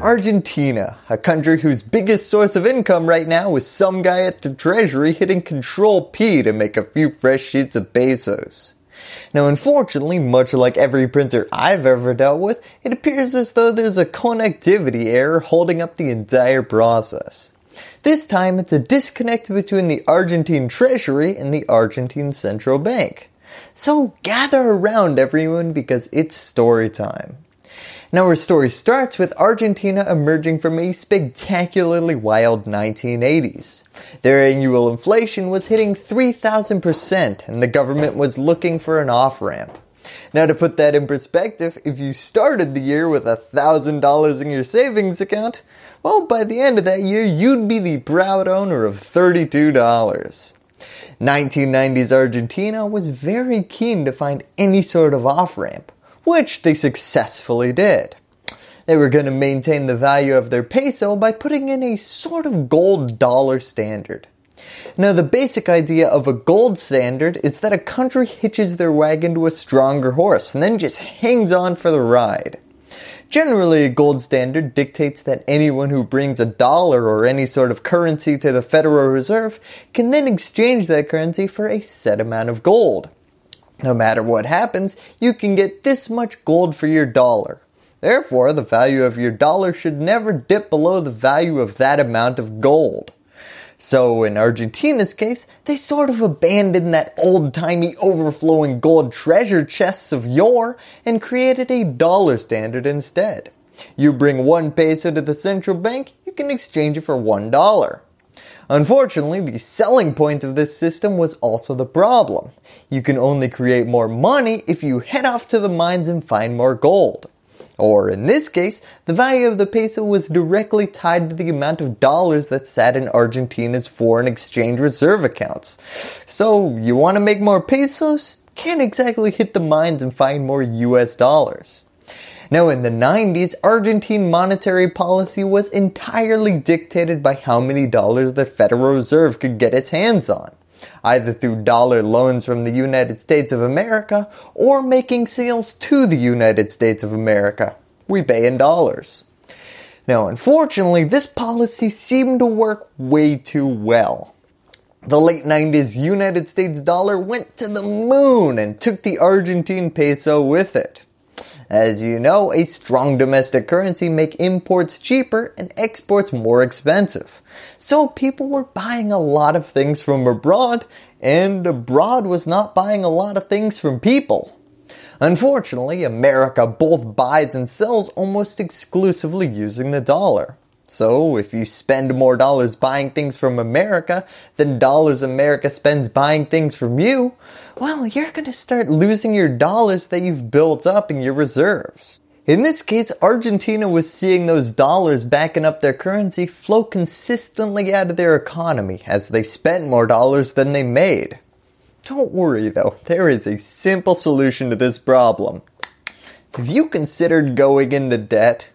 Argentina, a country whose biggest source of income right now is some guy at the treasury hitting control P to make a few fresh sheets of pesos. Now unfortunately, much like every printer I've ever dealt with, it appears as though there's a connectivity error holding up the entire process. This time it's a disconnect between the Argentine treasury and the Argentine central bank. So gather around everyone because it's story time. Now, our story starts with Argentina emerging from a spectacularly wild 1980s. Their annual inflation was hitting 3,000%, and the government was looking for an off ramp. Now to put that in perspective, if you started the year with $1,000 in your savings account, well by the end of that year you'd be the proud owner of $32. 1990s Argentina was very keen to find any sort of off-ramp which they successfully did. They were going to maintain the value of their peso by putting in a sort of gold dollar standard. Now the basic idea of a gold standard is that a country hitches their wagon to a stronger horse and then just hangs on for the ride. Generally, a gold standard dictates that anyone who brings a dollar or any sort of currency to the Federal Reserve can then exchange that currency for a set amount of gold. No matter what happens, you can get this much gold for your dollar. Therefore, the value of your dollar should never dip below the value of that amount of gold. So in Argentina's case, they sort of abandoned that old-timey overflowing gold treasure chests of yore and created a dollar standard instead. You bring one peso to the central bank, you can exchange it for one dollar. Unfortunately, the selling point of this system was also the problem. You can only create more money if you head off to the mines and find more gold. Or in this case, the value of the peso was directly tied to the amount of dollars that sat in Argentina's foreign exchange reserve accounts. So you want to make more pesos? Can't exactly hit the mines and find more US dollars. Now, in the 90s, Argentine monetary policy was entirely dictated by how many dollars the Federal Reserve could get its hands on either through dollar loans from the United States of America or making sales to the United States of America. We pay in dollars. Now unfortunately, this policy seemed to work way too well. The late 90s United States dollar went to the moon and took the Argentine peso with it. As you know, a strong domestic currency make imports cheaper and exports more expensive. So people were buying a lot of things from abroad and abroad was not buying a lot of things from people. Unfortunately, America both buys and sells almost exclusively using the dollar. So if you spend more dollars buying things from America than dollars America spends buying things from you, well, you're going to start losing your dollars that you've built up in your reserves. In this case, Argentina was seeing those dollars backing up their currency flow consistently out of their economy as they spent more dollars than they made. Don't worry though, there is a simple solution to this problem. Have you considered going into debt?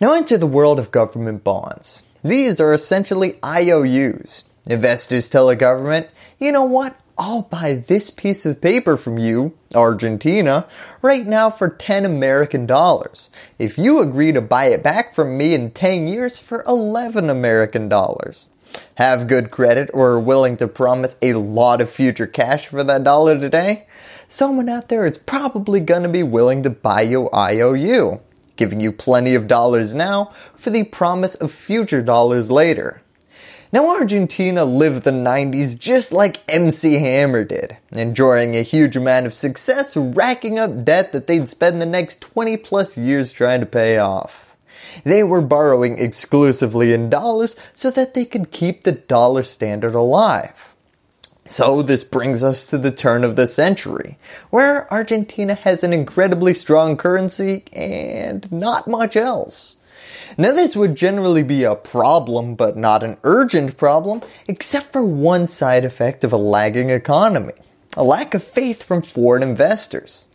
Now into the world of government bonds. These are essentially IOUs. Investors tell a government, you know what, I'll buy this piece of paper from you, Argentina, right now for 10 American dollars. If you agree to buy it back from me in 10 years for 11 American dollars. Have good credit or are willing to promise a lot of future cash for that dollar today? Someone out there is probably going to be willing to buy your IOU giving you plenty of dollars now for the promise of future dollars later. Now Argentina lived the 90s just like MC Hammer did, enjoying a huge amount of success racking up debt that they'd spend the next 20 plus years trying to pay off. They were borrowing exclusively in dollars so that they could keep the dollar standard alive. So this brings us to the turn of the century, where Argentina has an incredibly strong currency and not much else. Now this would generally be a problem, but not an urgent problem, except for one side effect of a lagging economy, a lack of faith from foreign investors.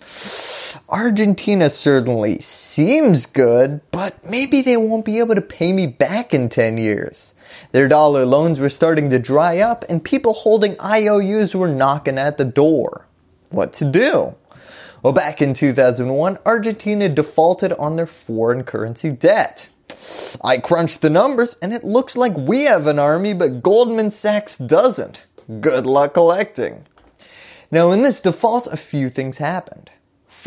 Argentina certainly seems good, but maybe they won't be able to pay me back in 10 years. Their dollar loans were starting to dry up and people holding IOUs were knocking at the door. What to do? Well, back in 2001, Argentina defaulted on their foreign currency debt. I crunched the numbers and it looks like we have an army, but Goldman Sachs doesn't. Good luck collecting. Now in this default, a few things happened.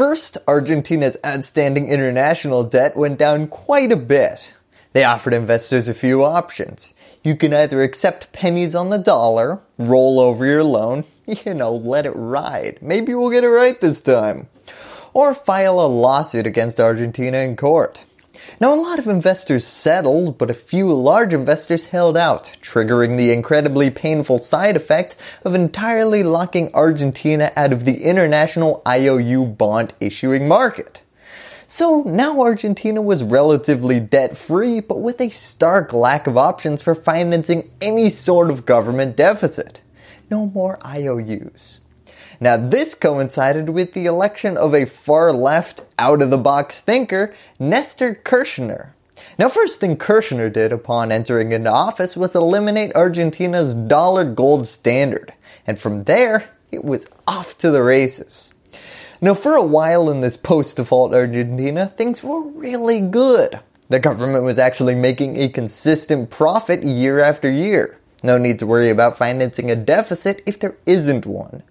First, Argentina's outstanding international debt went down quite a bit. They offered investors a few options. You can either accept pennies on the dollar, roll over your loan, you know, let it ride. Maybe we'll get it right this time. Or file a lawsuit against Argentina in court. Now, a lot of investors settled, but a few large investors held out, triggering the incredibly painful side effect of entirely locking Argentina out of the international IOU bond issuing market. So now Argentina was relatively debt free, but with a stark lack of options for financing any sort of government deficit. No more IOUs. Now, this coincided with the election of a far left, out of the box thinker, Nestor Kirchner. Now, first thing Kirchner did upon entering into office was eliminate Argentina's dollar gold standard. And from there, it was off to the races. Now, for a while in this post-default Argentina, things were really good. The government was actually making a consistent profit year after year. No need to worry about financing a deficit if there isn't one.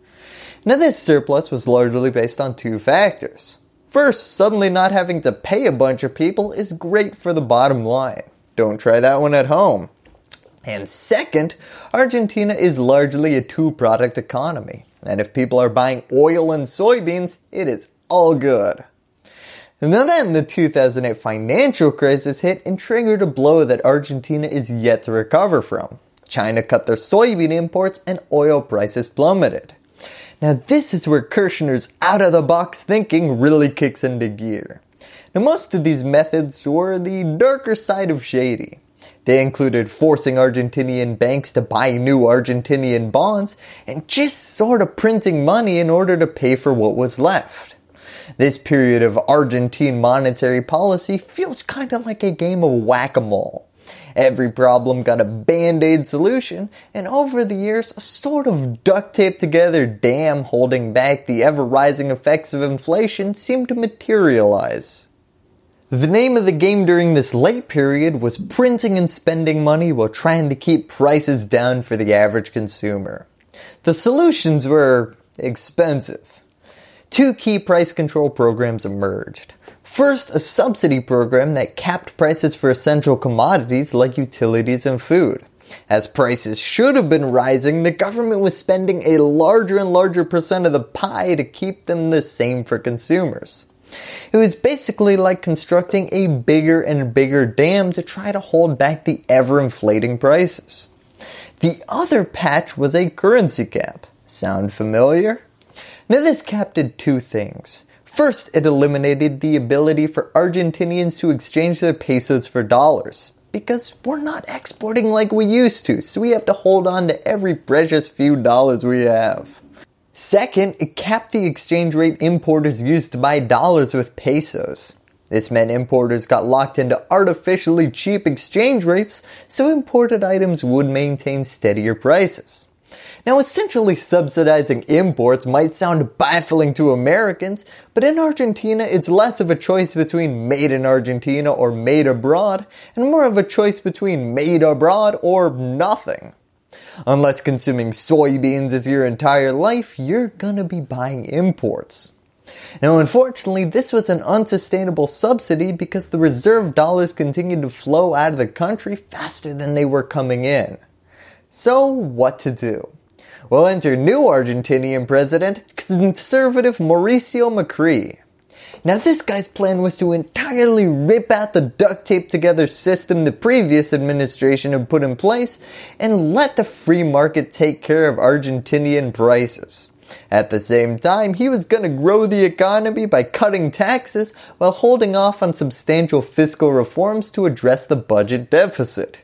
Now this surplus was largely based on two factors. First, suddenly not having to pay a bunch of people is great for the bottom line. Don't try that one at home. And second, Argentina is largely a two product economy. And if people are buying oil and soybeans, it is all good. And then the 2008 financial crisis hit and triggered a blow that Argentina is yet to recover from. China cut their soybean imports and oil prices plummeted. Now this is where Kirshner's out of the box thinking really kicks into gear. Now most of these methods were the darker side of shady. They included forcing Argentinian banks to buy new Argentinian bonds and just sort of printing money in order to pay for what was left. This period of Argentine monetary policy feels kind of like a game of whack-a-mole. Every problem got a band-aid solution, and over the years, a sort of duct taped together dam holding back the ever-rising effects of inflation seemed to materialize. The name of the game during this late period was printing and spending money while trying to keep prices down for the average consumer. The solutions were expensive. Two key price control programs emerged. First, a subsidy program that capped prices for essential commodities like utilities and food. As prices should have been rising, the government was spending a larger and larger percent of the pie to keep them the same for consumers. It was basically like constructing a bigger and bigger dam to try to hold back the ever inflating prices. The other patch was a currency cap. Sound familiar? Now this cap did two things. First, it eliminated the ability for Argentinians to exchange their pesos for dollars because we're not exporting like we used to, so we have to hold on to every precious few dollars we have. Second, it capped the exchange rate importers used to buy dollars with pesos. This meant importers got locked into artificially cheap exchange rates, so imported items would maintain steadier prices. Now essentially subsidizing imports might sound baffling to Americans, but in Argentina it's less of a choice between made in Argentina or made abroad, and more of a choice between made abroad or nothing. Unless consuming soybeans is your entire life, you're gonna be buying imports. Now unfortunately this was an unsustainable subsidy because the reserve dollars continued to flow out of the country faster than they were coming in. So what to do? Well, enter new Argentinian president, conservative Mauricio Macri. Now this guy's plan was to entirely rip out the duct tape together system the previous administration had put in place and let the free market take care of Argentinian prices. At the same time, he was going to grow the economy by cutting taxes while holding off on substantial fiscal reforms to address the budget deficit.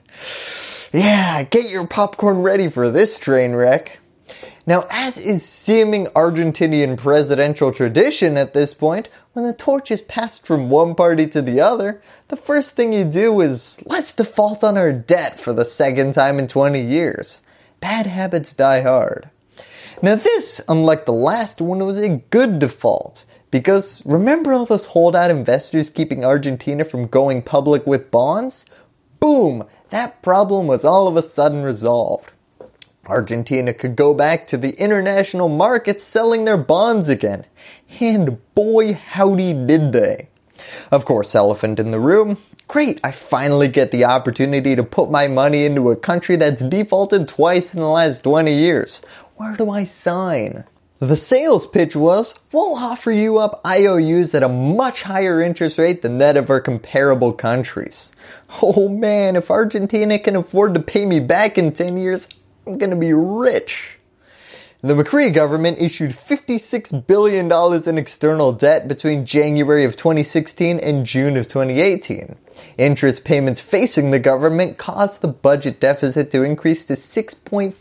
Yeah, get your popcorn ready for this train wreck. Now, as is seeming Argentinian presidential tradition at this point, when the torch is passed from one party to the other, the first thing you do is, let's default on our debt for the second time in 20 years. Bad habits die hard. Now this, unlike the last one, was a good default. Because remember all those holdout investors keeping Argentina from going public with bonds? Boom! that problem was all of a sudden resolved. Argentina could go back to the international markets selling their bonds again. And boy howdy did they. Of course, elephant in the room. Great, I finally get the opportunity to put my money into a country that's defaulted twice in the last 20 years. Where do I sign? The sales pitch was, we'll offer you up IOUs at a much higher interest rate than that of our comparable countries. Oh man, if Argentina can afford to pay me back in 10 years, I'm gonna be rich. The McCree government issued $56 billion in external debt between January of 2016 and June of 2018. Interest payments facing the government caused the budget deficit to increase to 6.4%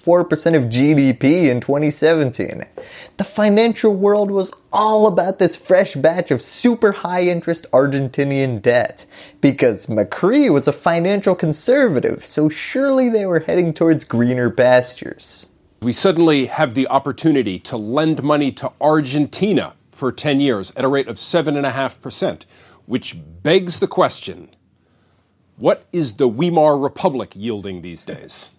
of GDP in 2017. The financial world was all about this fresh batch of super high interest Argentinian debt because Macri was a financial conservative, so surely they were heading towards greener pastures. We suddenly have the opportunity to lend money to Argentina for 10 years at a rate of 7.5%, which begs the question what is the Weimar Republic yielding these days?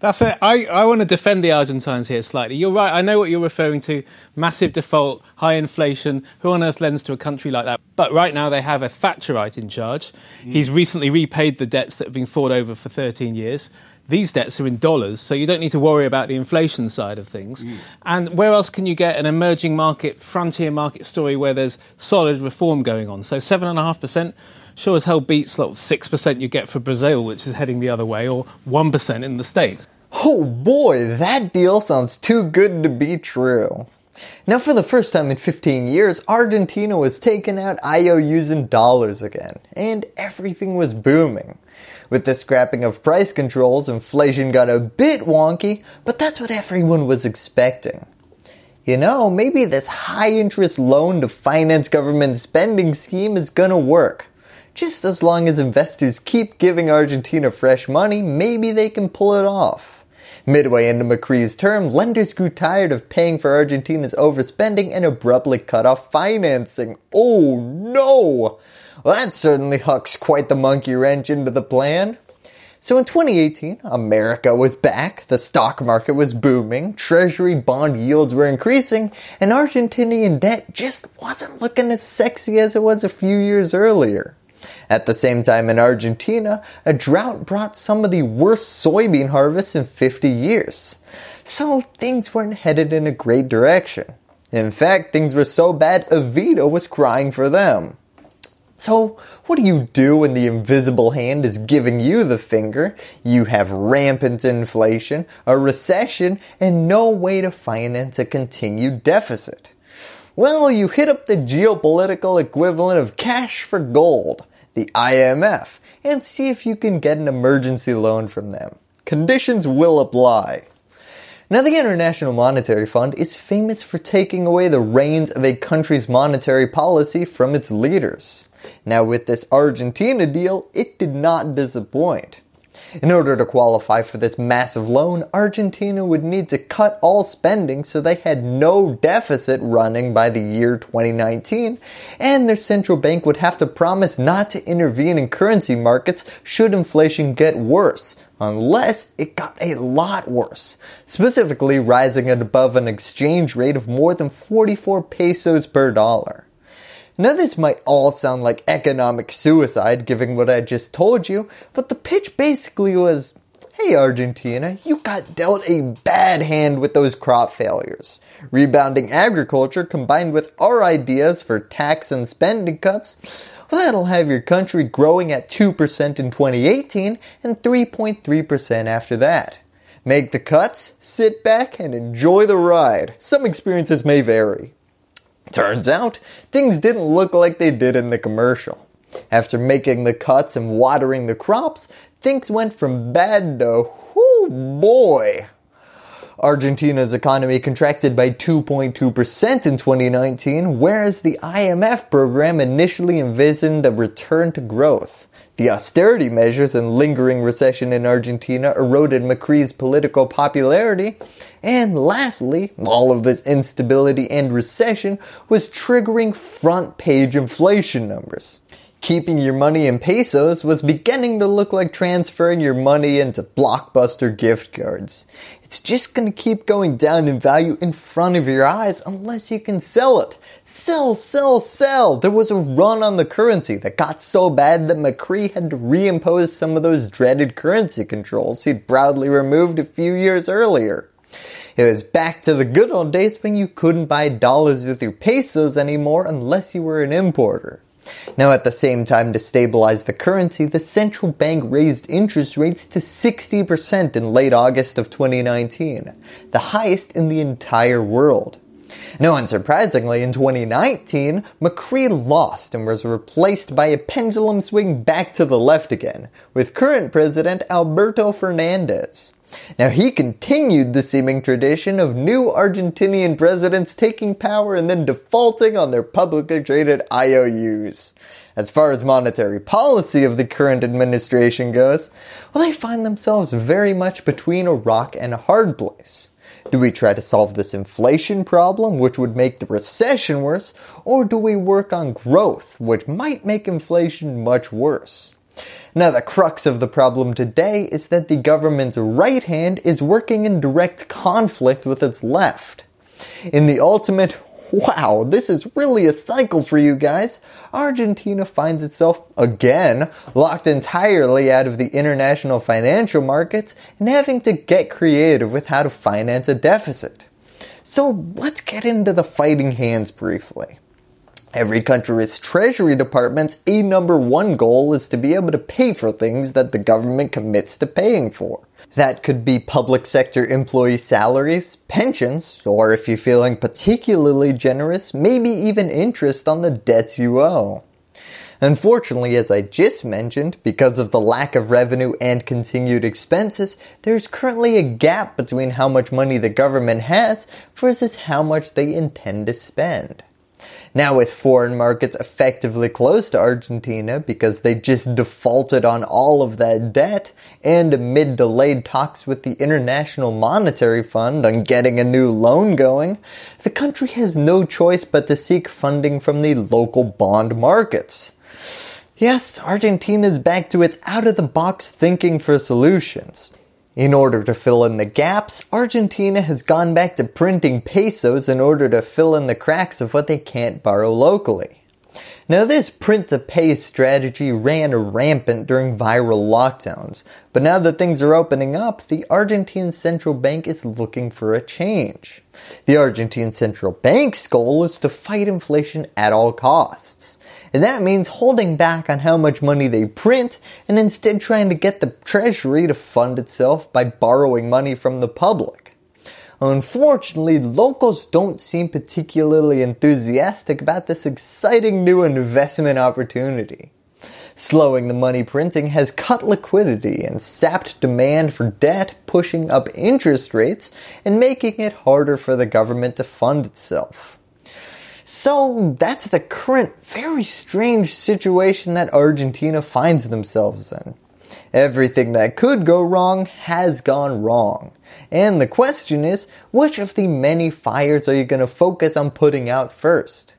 That's it. I, I want to defend the Argentines here slightly. You're right. I know what you're referring to massive default, high inflation. Who on earth lends to a country like that? But right now they have a Thatcherite in charge. Mm. He's recently repaid the debts that have been fought over for 13 years. These debts are in dollars, so you don't need to worry about the inflation side of things. Mm. And where else can you get an emerging market, frontier market story where there's solid reform going on? So 7.5% sure as hell beats like 6% you get for Brazil, which is heading the other way, or 1% in the States. Oh boy, that deal sounds too good to be true. Now for the first time in 15 years, Argentina was taking out IOUs in dollars again, and everything was booming. With the scrapping of price controls, inflation got a bit wonky, but that's what everyone was expecting. You know, maybe this high interest loan to finance government spending scheme is gonna work. Just as long as investors keep giving Argentina fresh money, maybe they can pull it off. Midway into McCree's term, lenders grew tired of paying for Argentina's overspending and abruptly cut off financing. Oh no! Well, that certainly hucks quite the monkey wrench into the plan. So in 2018, America was back, the stock market was booming, treasury bond yields were increasing, and Argentinian debt just wasn't looking as sexy as it was a few years earlier. At the same time in Argentina, a drought brought some of the worst soybean harvests in 50 years. So things weren't headed in a great direction. In fact, things were so bad Evita was crying for them. So, what do you do when the invisible hand is giving you the finger? You have rampant inflation, a recession, and no way to finance a continued deficit. Well, you hit up the geopolitical equivalent of cash for gold the IMF, and see if you can get an emergency loan from them. Conditions will apply. Now the International Monetary Fund is famous for taking away the reins of a country's monetary policy from its leaders. Now with this Argentina deal, it did not disappoint. In order to qualify for this massive loan, Argentina would need to cut all spending so they had no deficit running by the year 2019, and their central bank would have to promise not to intervene in currency markets should inflation get worse, unless it got a lot worse, specifically rising at above an exchange rate of more than 44 pesos per dollar. Now this might all sound like economic suicide given what I just told you, but the pitch basically was, hey Argentina, you got dealt a bad hand with those crop failures. Rebounding agriculture combined with our ideas for tax and spending cuts, well that'll have your country growing at 2% in 2018 and 3.3% after that. Make the cuts, sit back, and enjoy the ride. Some experiences may vary. Turns out, things didn't look like they did in the commercial. After making the cuts and watering the crops, things went from bad to whoo boy. Argentina's economy contracted by 2.2% in 2019, whereas the IMF program initially envisioned a return to growth. The austerity measures and lingering recession in Argentina eroded Macri's political popularity. And lastly, all of this instability and recession was triggering front page inflation numbers. Keeping your money in pesos was beginning to look like transferring your money into blockbuster gift cards. It's just going to keep going down in value in front of your eyes unless you can sell it. Sell, sell, sell. There was a run on the currency that got so bad that McCree had to reimpose some of those dreaded currency controls he'd proudly removed a few years earlier. It was back to the good old days when you couldn't buy dollars with your pesos anymore unless you were an importer. Now, at the same time, to stabilize the currency, the central bank raised interest rates to 60% in late August of 2019, the highest in the entire world. No unsurprisingly, in 2019, McCree lost and was replaced by a pendulum swing back to the left again, with current president Alberto Fernandez. Now, he continued the seeming tradition of new Argentinian presidents taking power and then defaulting on their publicly traded IOUs. As far as monetary policy of the current administration goes, well, they find themselves very much between a rock and a hard place. Do we try to solve this inflation problem, which would make the recession worse, or do we work on growth, which might make inflation much worse? Now, the crux of the problem today is that the government's right hand is working in direct conflict with its left. In the ultimate, wow, this is really a cycle for you guys, Argentina finds itself again locked entirely out of the international financial markets and having to get creative with how to finance a deficit. So let's get into the fighting hands briefly. Every country's treasury department's A number one goal is to be able to pay for things that the government commits to paying for. That could be public sector employee salaries, pensions, or if you're feeling particularly generous, maybe even interest on the debts you owe. Unfortunately, as I just mentioned, because of the lack of revenue and continued expenses, there is currently a gap between how much money the government has versus how much they intend to spend. Now, with foreign markets effectively closed to Argentina because they just defaulted on all of that debt, and amid delayed talks with the International Monetary Fund on getting a new loan going, the country has no choice but to seek funding from the local bond markets. Yes, Argentina's back to its out of the box thinking for solutions. In order to fill in the gaps, Argentina has gone back to printing pesos in order to fill in the cracks of what they can't borrow locally. Now this print to pay strategy ran rampant during viral lockdowns, but now that things are opening up, the Argentine Central Bank is looking for a change. The Argentine Central Bank's goal is to fight inflation at all costs and that means holding back on how much money they print and instead trying to get the treasury to fund itself by borrowing money from the public. Unfortunately, locals don't seem particularly enthusiastic about this exciting new investment opportunity. Slowing the money printing has cut liquidity and sapped demand for debt, pushing up interest rates and making it harder for the government to fund itself. So that's the current very strange situation that Argentina finds themselves in. Everything that could go wrong has gone wrong. And the question is, which of the many fires are you going to focus on putting out first?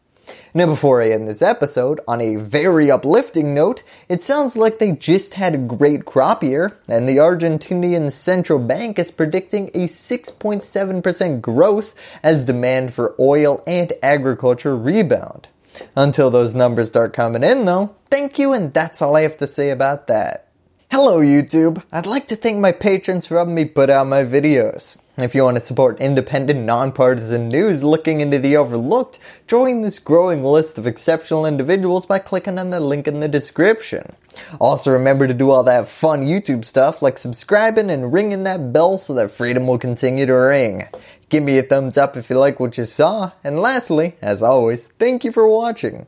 Now, before I end this episode, on a very uplifting note, it sounds like they just had a great crop year, and the Argentinian central bank is predicting a 6.7% growth as demand for oil and agriculture rebound. Until those numbers start coming in though, thank you and that's all I have to say about that. Hello YouTube, I'd like to thank my patrons for helping me put out my videos. If you want to support independent, nonpartisan news looking into the overlooked, join this growing list of exceptional individuals by clicking on the link in the description. Also remember to do all that fun YouTube stuff like subscribing and ringing that bell so that freedom will continue to ring. Give me a thumbs up if you like what you saw, and lastly, as always, thank you for watching.